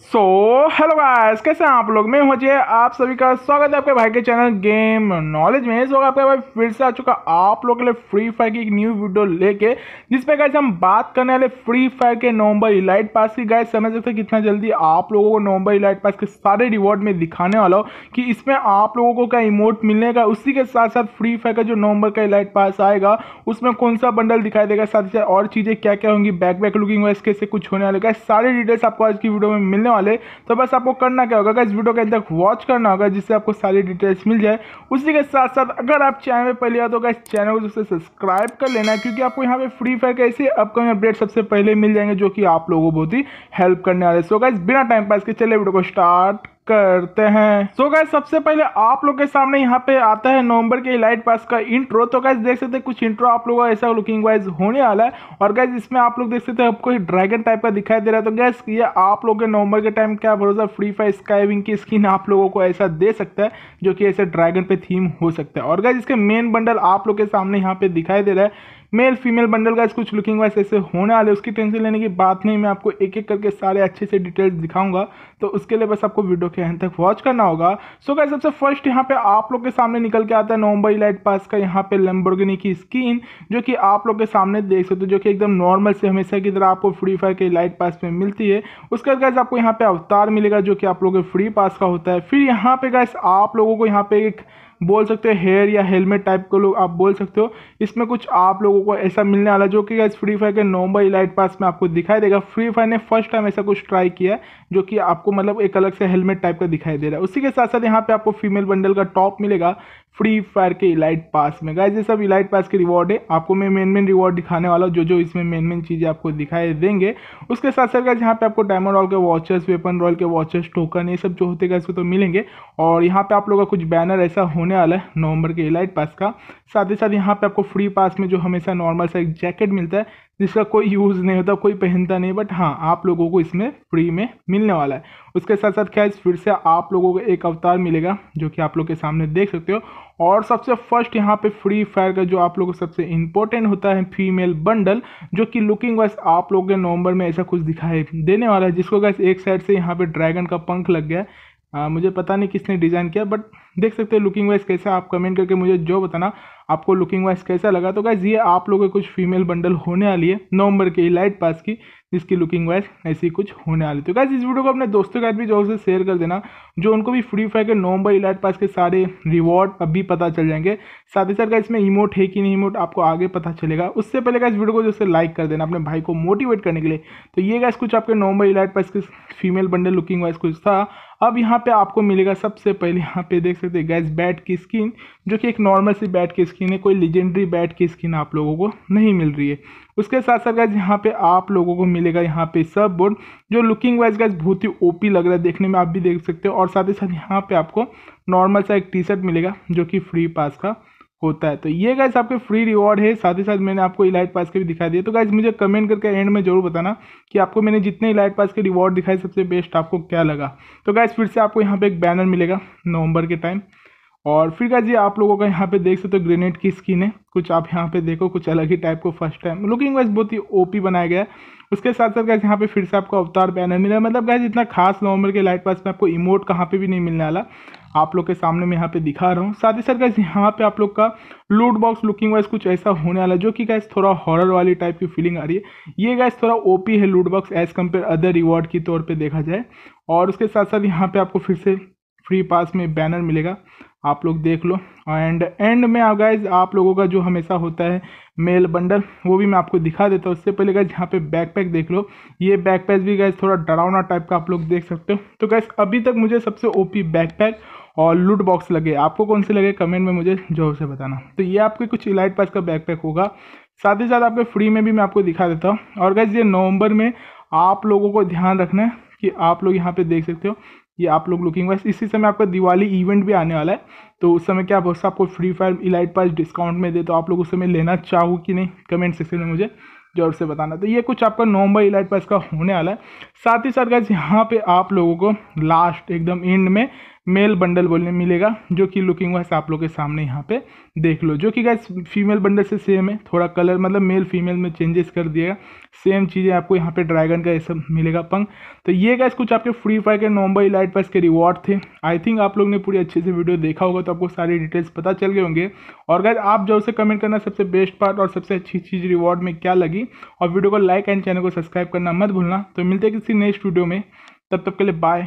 so hello guys कैसे हैं आप लोग मैं हूं जय आप सभी का स्वागत है आपके भाई के चैनल गेम नॉलेज में सो आपका भाई फिर से आ चुका आप लोग के लिए फ्री फायर की एक न्यू वीडियो लेके जिसमें गाइस हम बात करने वाले फ्री फायर के नवंबर इलाइट पास की गाइस समझ सकते कितना जल्दी आप लोगों को नवंबर इलाइट पास के सारे रिवॉर्ड में दिखाने वाला हो कि इसमें आप लोगों को क्या इमोट मिलेगा उसी के साथ साथ फ्री फायर का जो नवंबर का इलाइट पास आएगा उसमें कौन सा बंडल दिखाई देगा साथ ही साथ और चीज़ें क्या क्या होंगी बैक बैक लुकिंग वाइस कैसे कुछ होने वाले गाइस सारे डिटेल्स आपको आज की वीडियो में मिल मिलने वाले तो बस आपको करना क्या होगा इस वीडियो के अंदर वॉच करना होगा जिससे आपको सारी डिटेल्स मिल जाए उसी के साथ साथ अगर आप चैनल पर पहले आते तो इस चैनल को जिससे सब्सक्राइब कर लेना क्योंकि आपको यहाँ पे फ्री फायर के ऐसे अपकमिंग अपडेट सबसे पहले मिल जाएंगे जो कि आप लोगों को बहुत ही हेल्प करने वाले सो गाइज बिना टाइम पास के चले वीडियो को स्टार्ट करते हैं सो so सबसे पहले आप लोग के सामने यहाँ पे आता है नवंबर के इलाइट पास का इंट्रो तो गाइस देख सकते हैं कुछ इंट्रो आप लोगों ऐसा लुकिंग वाइज होने वाला है और गाइस इसमें आप लोग देख सकते हैं आपको ड्रैगन टाइप का दिखाई दे रहा है तो गैस ये आप लोग के नवंबर के टाइम क्या भरोसा फ्री फायर स्काईविंग की स्किन आप लोगों को ऐसा दे सकता है जो कि ऐसे ड्रैगन पे थीम हो सकता है और गाइज इसके मेन बंडल आप लोग के सामने यहाँ पे दिखाई दे रहा है मेल फीमेल बंडल का कुछ लुकिंग वाइज ऐसे होने वाले उसकी टेंशन लेने की बात नहीं मैं आपको एक एक करके सारे अच्छे से डिटेल्स दिखाऊंगा तो उसके लिए बस आपको वीडियो के अंत तक वॉच करना होगा सो क्या सबसे फर्स्ट यहाँ पे आप लोग के सामने निकल के आता है नोम्बई लाइट पास का यहाँ पे लम्बोर्गिनी की स्क्रीन जो कि आप लोग के सामने देख सकते हो जो कि एकदम नॉर्मल से हमेशा की तरह आपको फ्री फायर के लाइट पास में मिलती है उसके बाद गैस आपको यहाँ पे अवतार मिलेगा जो कि आप लोगों के फ्री पास का होता है फिर यहाँ पे गैस आप लोगों को यहाँ पे एक बोल सकते हो हेयर या हेलमेट टाइप को लोग आप बोल सकते हो इसमें कुछ आप लोगों को ऐसा मिलने वाला जो कि इस फ्री फायर के नवंबर इलाइट पास में आपको दिखाई देगा फ्री फायर ने फर्स्ट टाइम ऐसा कुछ ट्राई किया जो कि आपको मतलब एक अलग से हेलमेट टाइप का दिखाई दे रहा है उसी के साथ साथ यहाँ पे आपको फीमेल बंडल का टॉप मिलेगा फ्री फायर के इलाइट पास में गाइज ये सब इलाइट पास के रिवॉर्ड है आपको मैं मेन मेन रिवॉर्ड दिखाने वाला हूँ जो जो इसमें मेन मेन चीज़ें आपको दिखाई देंगे उसके साथ साथ गाइज यहाँ पे आपको डायमंड रॉयल के वॉचेस वेपन रॉयल के वॉचेस टोकन ये सब जो होते हैं इसको तो मिलेंगे और यहाँ पे आप लोग का कुछ बैनर ऐसा होने वाला है नवंबर के इलाइट पास का साथ ही साथ यहाँ पे आपको फ्री पास में जो हमेशा नॉर्मल सा एक जैकेट मिलता है जिसका कोई यूज़ नहीं होता कोई पहनता नहीं बट हाँ आप लोगों को इसमें फ्री में मिलने वाला है उसके साथ साथ क्या फिर से आप लोगों को एक अवतार मिलेगा जो कि आप लोग के सामने देख सकते हो और सबसे फर्स्ट यहाँ पे फ्री फायर का जो आप लोगों को सबसे इंपॉर्टेंट होता है फीमेल बंडल जो कि लुकिंग वाइज आप लोग के नवंबर में ऐसा कुछ दिखाई देने वाला है जिसको गैस एक साइड से यहाँ पे ड्रैगन का पंख लग गया है आ, मुझे पता नहीं किसने डिज़ाइन किया बट देख सकते हो लुकिंग वाइज कैसे आप कमेंट करके मुझे जो बताना आपको लुकिंग वाइज कैसा लगा तो गाइज ये आप लोगों के कुछ फीमेल बंडल होने वाली है नवंबर के लाइट पास की जिसकी लुकिंग वाइज ऐसी कुछ होने वाली तो गैस इस वीडियो को अपने दोस्तों के साथ भी जोर से शेयर कर देना जो उनको भी फ्री फायर के नवंबर इलाइट पास के सारे रिवॉर्ड अब भी पता चल जाएंगे साथ ही साथ का इसमें इमोट है कि नहीं इमोट आपको आगे पता चलेगा उससे पहले का इस वीडियो को जैसे लाइक कर देना अपने भाई को मोटिवेट करने के लिए तो ये गैस कुछ आपके नवंबर इलाइट पास के फीमेल बंडल लुकिंग वाइज कुछ था अब यहाँ पे आपको मिलेगा सबसे पहले यहाँ पे देख सकते हैं गैस बैट की स्किन जो कि एक नॉर्मल सी बैट की स्किन है कोई लेजेंडरी बैट की स्किन आप लोगों को नहीं मिल रही है उसके साथ साथ गैस यहाँ पे आप लोगों को मिल मिलेगा यहाँ पे सब बोर्ड जो लुकिंग वाइज गाइज बहुत ही ओपी लग रहा है देखने में आप भी देख सकते हो और साथ ही साथ यहाँ पे आपको नॉर्मल सा एक टी शर्ट मिलेगा जो कि फ्री पास का होता है तो ये गाइज आपके फ्री रिवॉर्ड है साथ ही साथ मैंने आपको इलाइट पास के भी दिखा दिया तो गाइज मुझे कमेंट करके एंड में जरूर बताना कि आपको मैंने जितने इलाइट पास के रिवॉर्ड दिखाए सबसे बेस्ट आपको क्या लगा तो गाइज फिर से आपको यहाँ पे एक बैनर मिलेगा नवंबर के टाइम और फिर का जी आप लोगों का यहाँ पे देख सकते हो तो ग्रेनेड की स्किन है कुछ आप यहाँ पे देखो कुछ अलग ही टाइप को फर्स्ट टाइम लुकिंग वाइज बहुत ही ओपी बनाया गया है उसके साथ साथ गैस यहाँ पे फिर से आपको अवतार बैनर मिला मतलब गैस इतना खास नवंबर के लाइट पास में आपको इमोट कहाँ पे भी नहीं मिलने वाला आप लोग के सामने मैं यहाँ पे दिखा रहा हूँ साथ ही साथ गैस यहाँ पे आप लोग का लूट बॉक्स लुकिंग वाइज कुछ ऐसा होने वाला जो कि गैस थोड़ा हॉरर वाली टाइप की फीलिंग आ रही है ये गैस थोड़ा ओपी है loot box as compare other reward के तौर पर देखा जाए और उसके साथ साथ यहाँ पे आपको फिर से फ्री पास में बैनर मिलेगा आप लोग देख लो एंड एंड में आप गाइज आप लोगों का जो हमेशा होता है मेल बंडल वो भी मैं आपको दिखा देता हूँ उससे पहले गाइज यहाँ पे बैकपैक देख लो ये बैकपैक भी गाइज थोड़ा डरावना टाइप का आप लोग देख सकते हो तो गाइज अभी तक मुझे सबसे ओपी बैकपैक और लूट बॉक्स लगे आपको कौन से लगे कमेंट में मुझे जो से बताना तो ये आपके कुछ इलाइट पास का बैकपैक होगा साथ ही साथ आपके फ्री में भी मैं आपको दिखा देता हूँ और गाइज ये नवंबर में आप लोगों को ध्यान रखना है कि आप लोग यहाँ पे देख सकते हो ये आप लोग लुकिंग वाइज इसी समय आपका दिवाली इवेंट भी आने वाला है तो उस समय क्या बहुत आपको Free Fire elite pass discount में दे तो आप लोग उस समय लेना चाहो कि नहीं कमेंट सेक्शन में मुझे जरूर से बताना तो ये कुछ आपका नवंबर इलाइट पास का होने वाला है साथ ही साथ गैस यहाँ पे आप लोगों को लास्ट एकदम एंड में मेल बंडल बोलने मिलेगा जो कि लुकिंग वाइज आप लोग के सामने यहाँ पे देख लो जो कि गैस फीमेल बंडल से सेम है थोड़ा कलर मतलब मेल फीमेल में चेंजेस कर दिएगा सेम चीज़ें आपको यहाँ पे ड्रैगन का ये सब मिलेगा पंख तो ये गैस कुछ आपके फ्री फायर के नोम्बर इलाइट पास के रिवॉर्ड थे आई थिंक आप लोग ने पूरी अच्छे से वीडियो देखा होगा तो आपको सारी डिटेल्स पता चल गए होंगे और गैस आप जब से कमेंट करना सबसे बेस्ट पार्ट और सबसे अच्छी चीज़ रिवॉर्ड में क्या लगी और वीडियो को लाइक एंड चैनल को सब्सक्राइब करना मत भूलना तो मिलते किसी नेक्स्ट वीडियो में तब तक के लिए बाय